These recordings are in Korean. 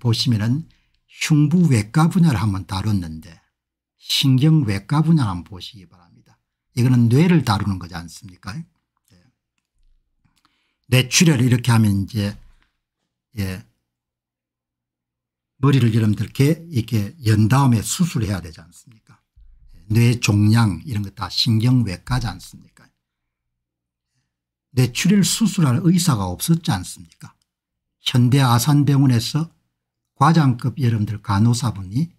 보시면은 흉부외과 분야를 한번 다뤘는데 신경외과 분야를 한번 보시기 바랍니다. 이거는 뇌를 다루는 거지 않습니까? 예. 뇌출혈 이렇게 하면 이제 예. 머리를 여러분들 이 이렇게 연 다음에 수술해야 되지 않습니까? 네. 뇌 종양 이런 거 다 신경외과지 않습니까? 뇌출혈 수술할 의사가 없었지 않습니까? 현대 아산병원에서 과장급 여러분들 간호사분이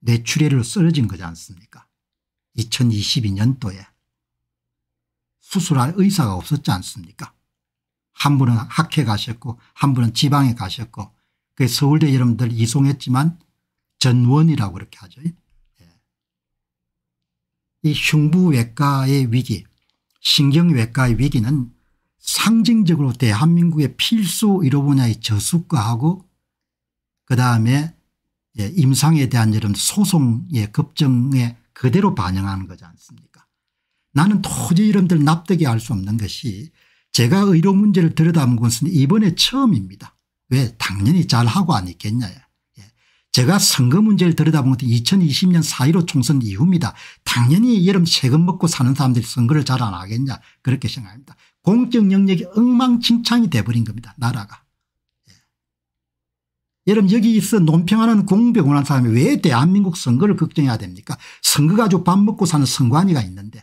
뇌출혈로 쓰러진 거지 않습니까 2022년도에 수술할 의사가 없었지 않습니까 한 분은 학회 가셨고 한 분은 지방에 가셨고 그 서울대 여러분들 이송했지만 전원이라고 그렇게 하죠. 예. 이 흉부외과의 위기 신경외과의 위기는 상징적으로 대한민국의 필수 의료 분야의 저수가하고 그다음에 예, 임상에 대한 이런 소송의 급정에 그대로 반영하는 거지 않습니까 나는 도저히 이런들 납득이 할 수 없는 것이 제가 의료 문제를 들여다본 것은 이번에 처음입니다. 왜 당연히 잘하고 아니겠냐 예. 제가 선거 문제를 들여다본 것은 2020년 4.15 총선 이후입니다. 당연히 여름 세금 먹고 사는 사람들이 선거를 잘 안 하겠냐 그렇게 생각합니다. 공적 영역이 엉망진창이 돼버린 겁니다. 나라가. 여러분 여기서 논평하는 공병원한 사람이 왜 대한민국 선거를 걱정해야 됩니까 선거 가지고 밥 먹고 사는 선관위가 있는데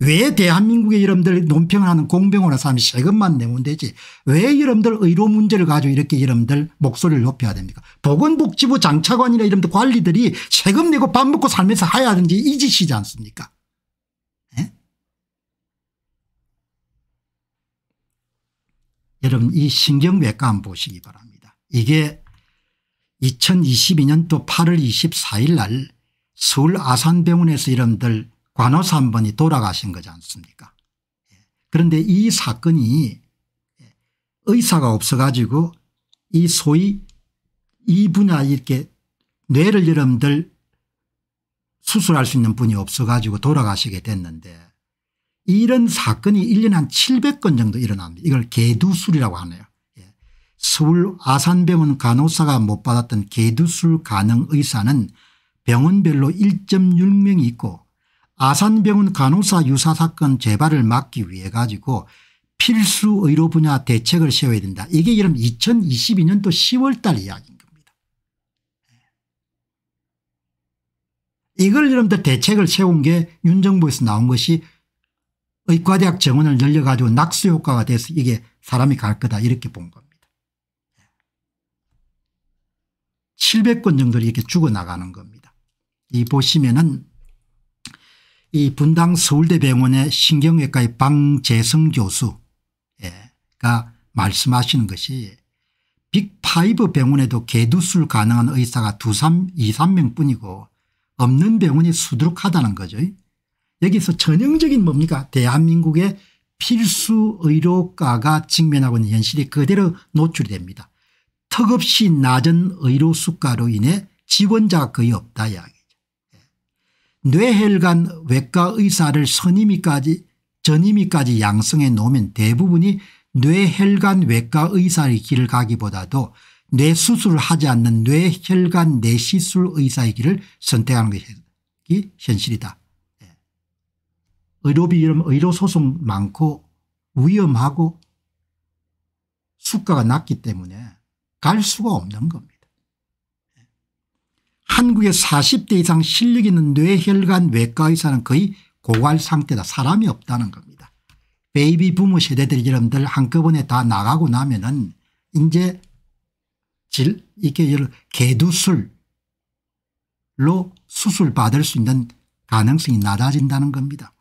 왜 대한민국의 여러분들 논평을 하는 공병원한 사람이 세금만 내면 되지 왜 여러분들 의료 문제를 가지고 이렇게 여러분들 목소리를 높여야 됩니까 보건복지부 장차관이나 이런분들 관리들이 세금 내고 밥 먹고 살면서 하야든지 이 짓이지 않습니까 에? 예? 여러분 이 신경외과 한번 보시기 바랍니다 이게 2022년도 8월 24일 날 서울 아산병원에서 이름들 관호사 한 분이 돌아가신 거지 않습니까 예. 그런데 이 사건이 예, 의사가 없어 가지고 이 소위 이 분야 이렇게 뇌를 여러분들 수술할 수 있는 분이 없어 가지고 돌아가시게 됐는데 이런 사건이 1년에 한 700건 정도 일어납니다. 이걸 개두술이라고 하네요. 서울 아산병원 간호사가 못 받았던 개두술 가능 의사는 병원별로 1.6명이 있고 아산병원 간호사 유사 사건 재발을 막기 위해 가지고 필수 의료 분야 대책을 세워야 된다. 이게 이런 2022년도 10월 달 이야기인 겁니다. 예. 이걸 여러분들 대책을 세운 게 윤정부에서 나온 것이 의과대학 정원을 늘려가지고 낙수 효과가 돼서 이게 사람이 갈 거다 이렇게 본 겁니다. 700건 정도 이렇게 죽어나가는 겁니다. 이 보시면은 이 분당 서울대병원의 신경외과의 방재성 교수가 말씀하시는 것이 빅5 병원에도 개두술 가능한 의사가 2, 3, 2, 3명 뿐이고 없는 병원이 수두룩하다는 거죠. 여기서 전형적인 뭡니까 대한민국의 필수 의료과가 직면하고 있는 현실이 그대로 노출 됩니다. 턱없이 낮은 의료 수가로 인해 지원자 거의 없다 이야기죠. 예. 뇌혈관 외과 의사를 선임이까지 전임이까지 양성해 놓으면 대부분이 뇌혈관 외과 의사의 길을 가기보다도 뇌수술을 하지 않는 뇌혈관 내시술 의사의 길을 선택하는 것이 현실이다. 의료비 이름 의료소송 많고 위험하고 수가가 낮기 때문에 갈 수가 없는 겁니다. 한국의 40대 이상 실력 있는 뇌혈관 외과 의사는 거의 고갈 상태다. 사람이 없다는 겁니다. 베이비 부모 세대들 여러분들 한꺼번에 다 나가고 나면은 이제 질 이렇게 여 개두술로 수술 받을 수 있는 가능성이 낮아진다는 겁니다.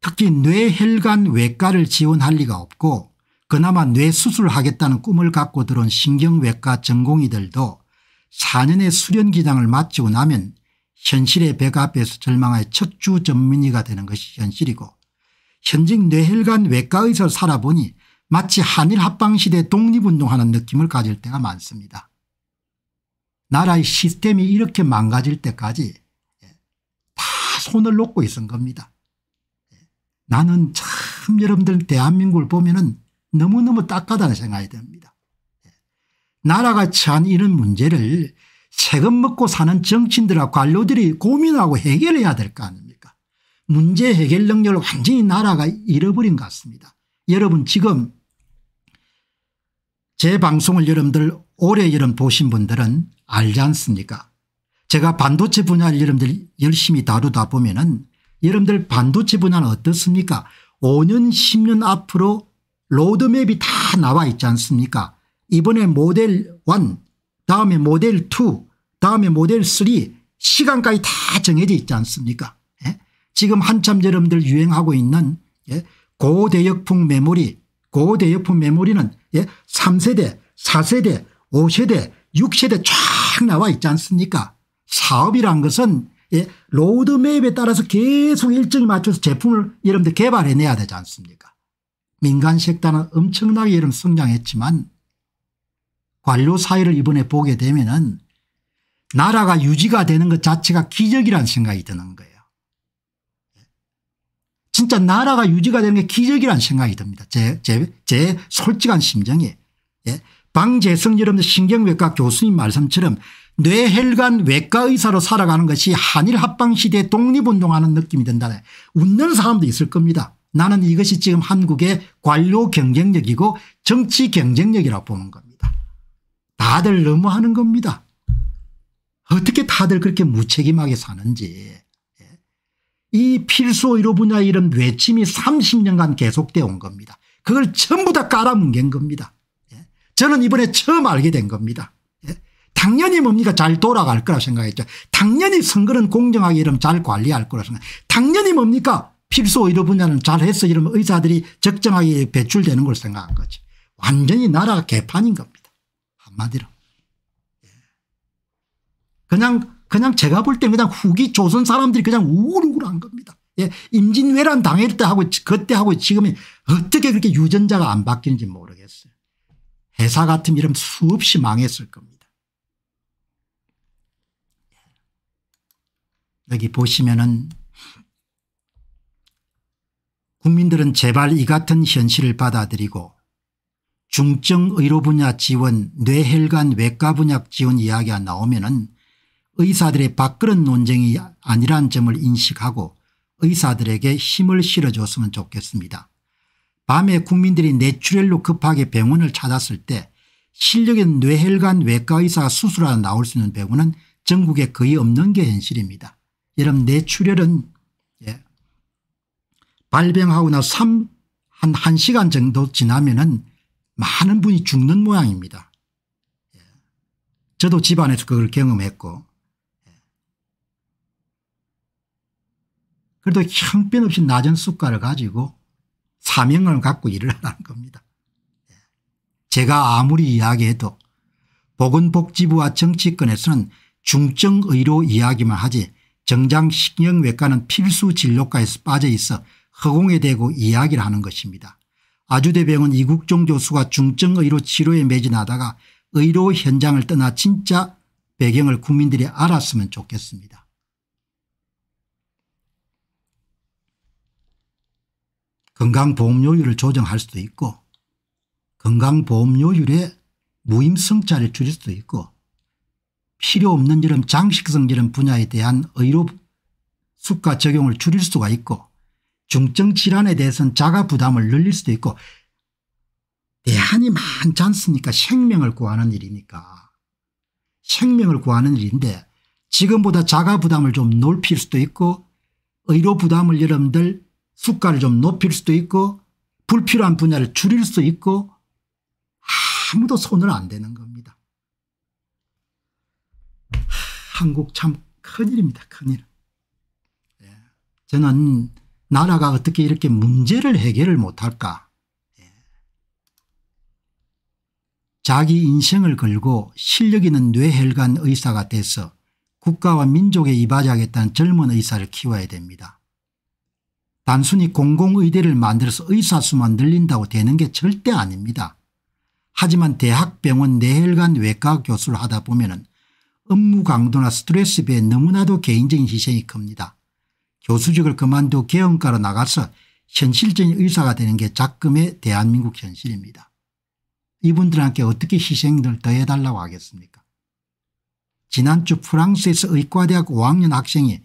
특히 뇌혈관 외과를 지원할 리가 없고 그나마 뇌수술하겠다는 꿈을 갖고 들어온 신경외과 전공의들도 4년의 수련기장을 마치고 나면 현실의 백 앞에서 절망하여 척주 전문의가 되는 것이 현실이고 현직 뇌혈관 외과 의사를 살아보니 마치 한일합방시대 독립운동하는 느낌을 가질 때가 많습니다. 나라의 시스템이 이렇게 망가질 때까지 예, 다 손을 놓고 있은 겁니다. 예, 나는 참 여러분들 대한민국을 보면 은 너무너무 딱하다는 생각이 듭니다. 예. 나라가 처한 이런 문제를 세금 먹고 사는 정치인들과 관료들이 고민하고 해결해야 될 거 아닙니까 문제 해결 능력을 완전히 나라가 잃어버린 것 같습니다. 여러분 지금 제 방송을 여러분들 올해 여름 보신 분들은 알지 않습니까 제가 반도체 분야를 여러분들 열심히 다루다 보면 은 여러분들 반도체 분야는 어떻습니까 5년 10년 앞으로 로드맵이 다 나와 있지 않습니까 이번에 모델 1 다음에 모델 2 다음에 모델 3 시간까지 다 정해져 있지 않습니까 예? 지금 한참 여러분들 유행하고 있는 예? 고대역풍 메모리 고대역풍 메모리는 예? 3세대 4세대 5세대 6세대 쫙 나와 있지 않습니까 사업이란 것은 예? 로드맵에 따라서 계속 일정에 맞춰서 제품을 여러분들 개발해내야 되지 않습니까 민간 식단은 엄청나게 이런 성장했지만 관료 사회를 이번에 보게 되면 은 나라가 유지가 되는 것 자체가 기적이라는 생각이 드는 거예요. 진짜 나라가 유지가 되는 게 기적이라는 생각이 듭니다. 제, 제, 제 솔직한 심정이 예. 방재성 여러분들 신경외과 교수님 말씀처럼 뇌혈관 외과 의사로 살아가는 것이 한일 합방시대 독립운동하는 느낌이 든다네. 웃는 사람도 있을 겁니다. 나는 이것이 지금 한국의 관료 경쟁력이고 정치 경쟁력이라고 보는 겁니다. 다들 너무하는 겁니다. 어떻게 다들 그렇게 무책임하게 사는지 예. 이 필수 의료 분야 이런 외침이 30년간 계속되어 온 겁니다. 그걸 전부 다 깔아뭉갠 겁니다. 예. 저는 이번에 처음 알게 된 겁니다. 예. 당연히 뭡니까 잘 돌아갈 거라 생각했죠. 당연히 선거는 공정하게 이러면 잘 관리할 거라 생각. 당연히 뭡니까 필수 의료 분야는 잘해서 이러면 의사들이 적정하게 배출되는 걸 생각한 거지. 완전히 나라 가 개판인 겁니다. 한마디로. 예. 그냥 그냥 제가 볼 때 그냥 후기 조선 사람들이 그냥 우글우글한 겁니다. 예, 임진왜란 당일 때 하고 그때 하고 지금이 어떻게 그렇게 유전자가 안 바뀌는지 모르겠어요. 회사 같은 이름 수없이 망했을 겁니다. 예. 여기 보시면은 국민들은 제발 이 같은 현실을 받아들이고 중증의료 분야 지원 뇌혈관 외과 분야 지원 이야기가 나오면 은 의사들의 밖그런 논쟁이 아니라는 점을 인식하고 의사들에게 힘을 실어줬으면 좋겠습니다. 밤에 국민들이 뇌출혈로 급하게 병원을 찾았을 때 실력 있는 뇌혈관 외과 의사가 수술하러 나올 수 있는 병원은 전국에 거의 없는 게 현실입니다. 여러분 뇌출혈은 발병하고 나 3, 한 1시간 정도 지나면은 많은 분이 죽는 모양입니다. 예. 저도 집안에서 그걸 경험했고 예. 그래도 형편없이 낮은 숟가락을 가지고 사명을 갖고 일을 하는 겁니다. 예. 제가 아무리 이야기해도 보건복지부와 정치권에서는 중증의료 이야기만 하지 정장 신경외과는 필수 진료과에서 빠져 있어 허공에 대고 이야기를 하는 것입니다. 아주대병원 이국종 교수가 중증의료 치료에 매진하다가 의료 현장을 떠나 진짜 배경을 국민들이 알았으면 좋겠습니다. 건강보험료율을 조정할 수도 있고 건강보험료율의 무임승차를 줄일 수도 있고 필요 없는 이런 장식성 이런 분야에 대한 의료 수가 적용을 줄일 수가 있고 중증 질환에 대해서는 자가 부담을 늘릴 수도 있고 대안이 많지 않습니까 생명을 구하는 일이니까 생명을 구하는 일인데 지금보다 자가 부담을 좀 높일 수도 있고 의료 부담을 여러분들 숫가를좀 높일 수도 있고 불필요한 분야를 줄일 수도 있고 아무도 손을 안 대는 겁니다. 한국 참 큰일입니다. 큰일. 예, 저는 나라가 어떻게 이렇게 문제를 해결을 못할까 예. 자기 인생을 걸고 실력 있는 뇌혈관 의사가 돼서 국가와 민족에 이바지하겠다는 젊은 의사를 키워야 됩니다. 단순히 공공의대를 만들어서 의사 수만 늘린다고 되는 게 절대 아닙니다. 하지만 대학병원 뇌혈관 외과 교수를 하다 보면 업무 강도나 스트레스 배에 너무나도 개인적인 희생이 큽니다. 교수직을 그만두 고 계엄가로 나가서 현실적인 의사가 되는 게 작금의 대한민국 현실입니다. 이분들한테 어떻게 희생을 더해달라고 하겠습니까 지난주 프랑스에서 의과대학 5학년 학생이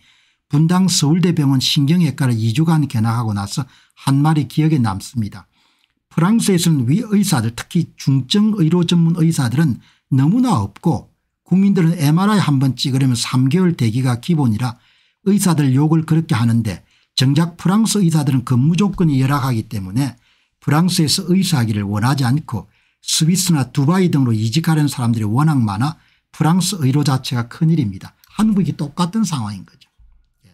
분당 서울대병원 신경외과를 2주간 견학하고 나서 한 말이 기억에 남습니다. 프랑스에서는 위의사들 특히 중증의료 전문 의사들은 너무나 없고 국민들은 MRI 한 번 찍으려면 3개월 대기가 기본이라 의사들 욕을 그렇게 하는데 정작 프랑스 의사들은 근무 그 조건이 열악하기 때문에 프랑스에서 의사하기를 원하지 않고 스위스나 두바이 등으로 이직하려는 사람들이 워낙 많아 프랑스 의료 자체가 큰일입니다. 한국이 똑같은 상황인 거죠. 예.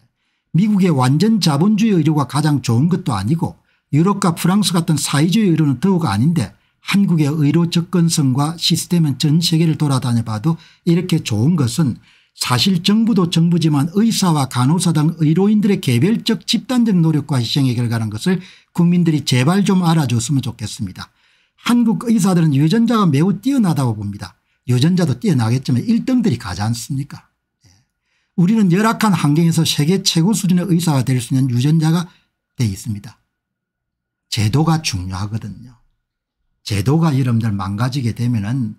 미국의 완전 자본주의 의료가 가장 좋은 것도 아니고 유럽과 프랑스 같은 사회주의 의료는 더욱 아닌데 한국의 의료 접근성과 시스템은 전 세계를 돌아다녀 봐도 이렇게 좋은 것은 사실 정부도 정부지만 의사와 간호사 등 의료인들의 개별적 집단적 노력과 희생의 결과라는 것을 국민들이 제발 좀 알아줬으면 좋겠습니다. 한국 의사들은 유전자가 매우 뛰어나다고 봅니다. 유전자도 뛰어나겠지만 1등들이 가지 않습니까 예. 우리는 열악한 환경에서 세계 최고 수준의 의사가 될 수 있는 유전자가 돼 있습니다. 제도가 중요하거든요. 제도가 여러분들 망가지게 되면 은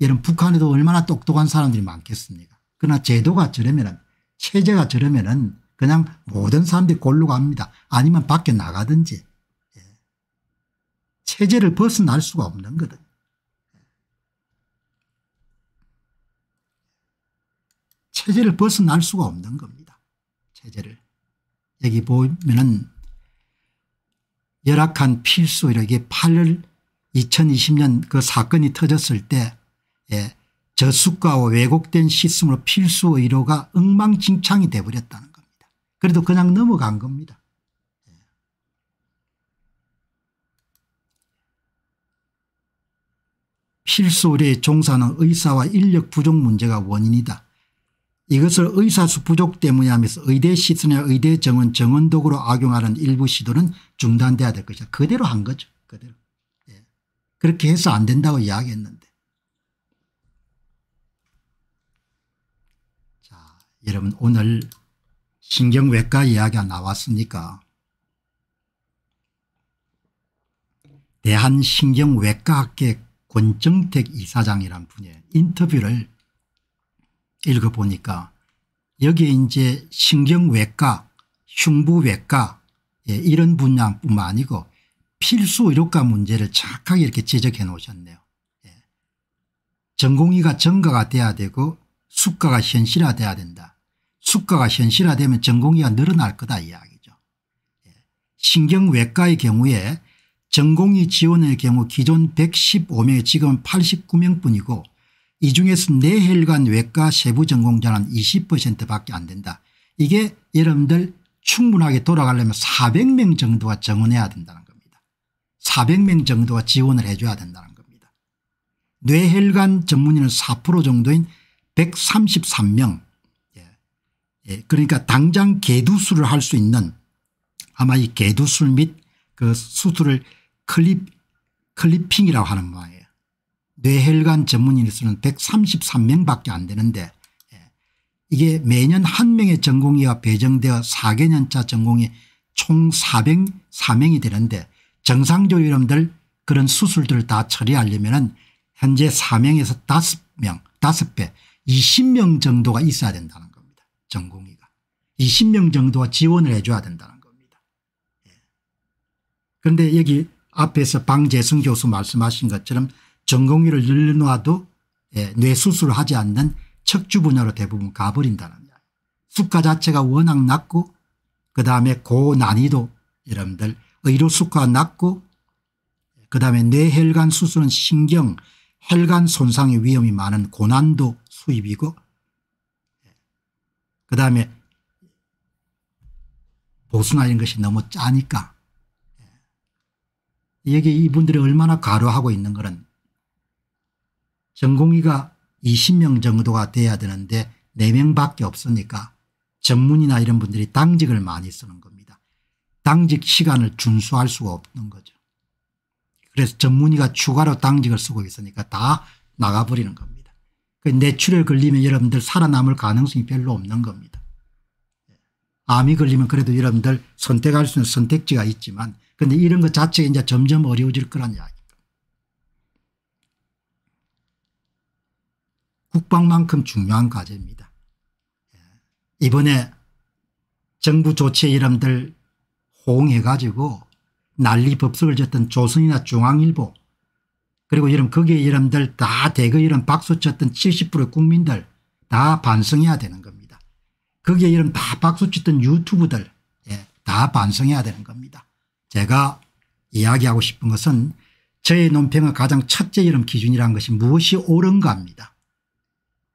여러분 북한에도 얼마나 똑똑한 사람들이 많겠습니까 그러나 제도가 저러면 체제가 저러면 그냥 모든 사람들이 골로 갑니다. 아니면 밖에 나가든지 예. 체제를 벗어날 수가 없는 거든 체제를 벗어날 수가 없는 겁니다. 체제를. 여기 보면은 열악한 필수 이렇게 8월 2020년 그 사건이 터졌을 때 예, 저수가와 왜곡된 시스템으로 필수 의료가 엉망진창이 돼버렸다는 겁니다. 그래도 그냥 넘어간 겁니다. 예. 필수 의료에 종사하는 의사와 인력 부족 문제가 원인이다. 이것을 의사수 부족 때문이 하면서 의대 시스템의 의대 정원 정원독으로 악용하는 일부 시도는 중단돼야 될 것이다. 그대로 한 거죠. 그대로. 예. 그렇게 해서 안 된다고 이야기했는데. 여러분 오늘 신경외과 이야기가 나왔습니까 대한신경외과학회 권정택 이사장이란 분의 인터뷰를 읽어보니까 여기에 이제 신경외과 흉부외과 예, 이런 분야뿐만 아니고 필수 의료과 문제를 착하게 이렇게 지적해 놓으셨네요. 예. 전공의가 전가가 돼야 되고 숙가가 현실화돼야 된다. 수가가 현실화되면 전공의가 늘어날 거다 이야기죠. 예. 신경외과의 경우에 전공의 지원의 경우 기존 1 1 5명이 지금 89명뿐이고 이 중에서 뇌혈관 외과 세부 전공자는 20%밖에 안 된다. 이게 여러분들 충분하게 돌아가려면 400명 정도가 정원해야 된다는 겁니다. 400명 정도가 지원을 해줘야 된다는 겁니다. 뇌혈관 전문의는 4% 정도인 133명 예, 그러니까 당장 개두술을 할 수 있는 아마 이 개두술 및 그 수술을 클립, 클리핑이라고 하는 거예요. 뇌혈관 전문인의 수는 133명 밖에 안 되는데 예, 이게 매년 한 명의 전공의와 배정되어 4개년차 전공의 총 404명이 되는데 정상적으로 여러분들 그런 수술들을 다 처리하려면 은 현재 4명에서 5명 5배 20명 정도가 있어야 된다는 거예요. 전공의가 20명 정도 지원을 해줘야 된다는 겁니다. 예. 그런데 여기 앞에서 방재승 교수 말씀하신 것처럼 전공의를 늘려놓아도 예, 뇌수술을 하지 않는 척추 분야로 대부분 가버린다는 이야기. 수가 자체가 워낙 낮고 그다음에 고난이도 여러분들 의료 수가 낮고 그다음에 뇌혈관 수술은 신경 혈관 손상의 위험이 많은 고난도 수입이고 그 다음에 보수나인 것이 너무 짜니까 여기 예. 이분들이 얼마나 가로하고 있는 것은 전공의가 20명 정도가 돼야 되는데 4명밖에 없으니까 전문이나 이런 분들이 당직을 많이 쓰는 겁니다. 당직 시간을 준수할 수가 없는 거죠. 그래서 전문의가 추가로 당직을 쓰고 있으니까 다 나가버리는 겁니다. 그 뇌출혈 걸리면 여러분들 살아남을 가능성이 별로 없는 겁니다. 암이 걸리면 그래도 여러분들 선택할 수 있는 선택지가 있지만 근데 이런 것 자체가 이제 점점 어려워질 거란 이야기입니다. 국방만큼 중요한 과제입니다. 이번에 정부 조치에 여러분들 호응해 가지고 난리 법석을 졌던 조선이나 중앙일보 그리고 이런 거기에 이름들 다 대거 이름 박수쳤던 70% 국민들 다 반성해야 되는 겁니다. 거기에 이름다 박수쳤던 유튜브들 예, 다 반성해야 되는 겁니다. 제가 이야기하고 싶은 것은 저의 논평의 가장 첫째 이름 기준이란 것이 무엇이 옳은가입니다.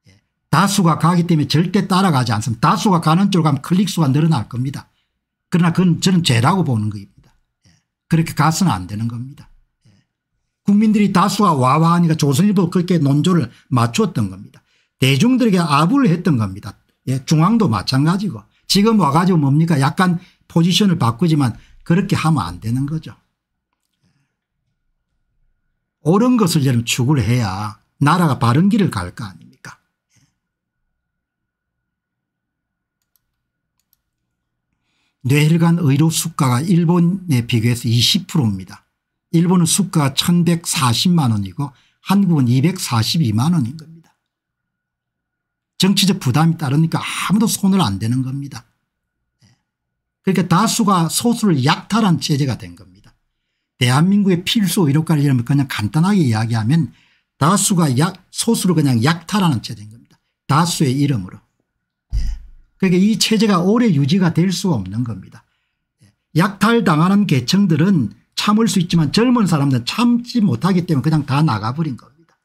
예, 다수가 가기 때문에 절대 따라가지 않습니다. 다수가 가는 쪽으로 가면 클릭수가 늘어날 겁니다. 그러나 그건 저는 죄라고 보는 겁니다. 예, 그렇게 가서는 안 되는 겁니다. 국민들이 다수가 와와하니까 조선일보 그렇게 논조를 맞췄던 겁니다. 대중들에게 압을 했던 겁니다. 예, 중앙도 마찬가지고 지금 와가지고 뭡니까 약간 포지션을 바꾸지만 그렇게 하면 안 되는 거죠. 옳은 것을 여러 추구를 해야 나라가 바른 길을 갈 거 아닙니까 뇌혈관 의료 수가가 일본에 비교해서 20%입니다. 일본은 수가 1140만 원이고 한국은 242만 원인 겁니다. 정치적 부담이 따르니까 아무도 손을 안 대는 겁니다. 그러니까 다수가 소수를 약탈한 체제가 된 겁니다. 대한민국의 필수 의료까지라 그냥 간단하게 이야기하면 다수가 약 소수를 그냥 약탈하는 체제인 겁니다. 다수의 이름으로. 예. 그러니까 이 체제가 오래 유지가 될 수가 없는 겁니다. 예. 약탈당하는 계층들은 참을 수 있지만 젊은 사람들은 참지 못하기 때문에 그냥 다 나가버린 겁니다.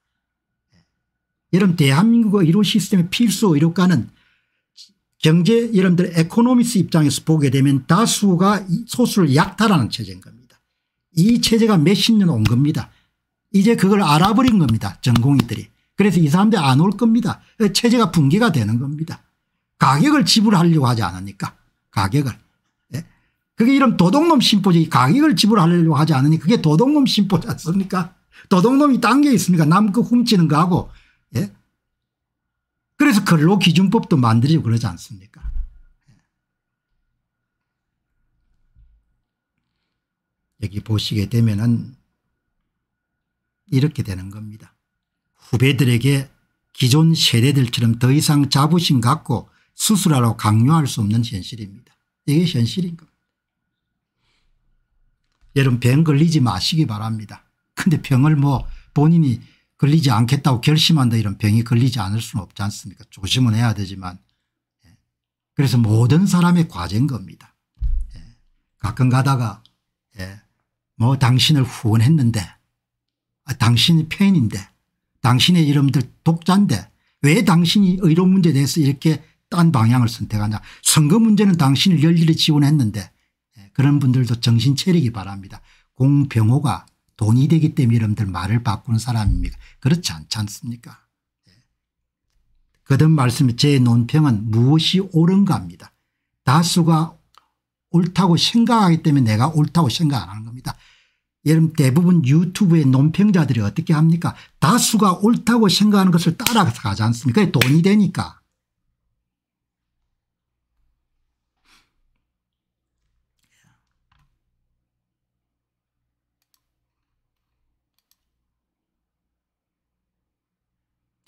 여러분 예. 대한민국의 의료 시스템의 필수 의료가는 경제 여러분들 에코노미스 입장에서 보게 되면 다수가 소수를 약탈하는 체제인 겁니다. 이 체제가 몇십 년 온 겁니다. 이제 그걸 알아버린 겁니다. 전공의들이. 그래서 이 사람들 안 올 겁니다. 그 체제가 붕괴가 되는 겁니다. 가격을 지불하려고 하지 않으니까 가격을. 그게 이런 도둑놈 심포지 가격을 지불하려고 하지 않으니 그게 도둑놈 심포지 않습니까 도둑놈이 딴 게 있습니까 남 그 훔치는 거하고 예? 그래서 근로기준법도 만들고 그러지 않습니까 예. 여기 보시게 되면은 이렇게 되는 겁니다. 후배들에게 기존 세대들처럼 더 이상 자부심 갖고 수술하러 강요할 수 없는 현실입니다. 이게 현실인 겁니다. 여러분 병 걸리지 마시기 바랍니다. 근데 병을 뭐 본인이 걸리지 않겠다고 결심한다 이런 병이 걸리지 않을 수는 없지 않습니까 조심은 해야 되지만 예. 그래서 모든 사람의 과제인 겁니다. 예. 가끔 가다가 예. 뭐 당신을 후원했는데 아, 당신이 팬인데 당신의 이름들 독자인데 왜 당신이 의료 문제에 대해서 이렇게 딴 방향을 선택하냐 선거 문제는 당신이 열일히 지원했는데 그런 분들도 정신 차리기 바랍니다. 공병호가 돈이 되기 때문에 여러분들 말을 바꾸는 사람입니까 그렇지 않지 않습니까 예. 거듭 말씀에 제 논평은 무엇이 옳은가입니다. 다수가 옳다고 생각하기 때문에 내가 옳다고 생각 안 하는 겁니다. 여러분 대부분 유튜브의 논평자들이 어떻게 합니까 다수가 옳다고 생각하는 것을 따라가지 않습니까 돈이 되니까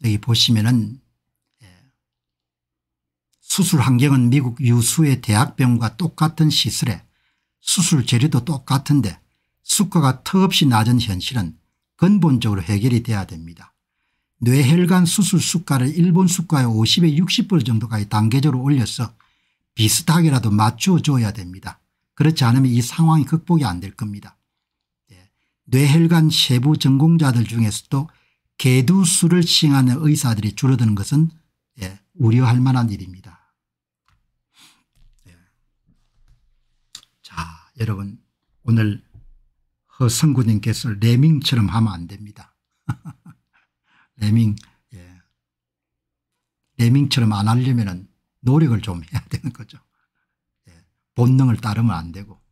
여기 보시면은 예, 수술 환경은 미국 유수의 대학병원과 똑같은 시설에 수술 재료도 똑같은데 수가가 턱없이 낮은 현실은 근본적으로 해결이 돼야 됩니다. 뇌혈관 수술 수가를 일본 수가의 50에 60% 정도까지 단계적으로 올려서 비슷하게라도 맞춰줘야 됩니다. 그렇지 않으면 이 상황이 극복이 안 될 겁니다. 예, 뇌혈관 세부 전공자들 중에서도 개두수를 시행하는 의사들이 줄어드는 것은 예, 우려할 만한 일입니다. 예. 자 여러분 오늘 허성구님께서 레밍처럼 하면 안 됩니다. 레밍 예. 레밍처럼 안 하려면 노력을 좀 해야 되는 거죠. 예. 본능을 따르면 안 되고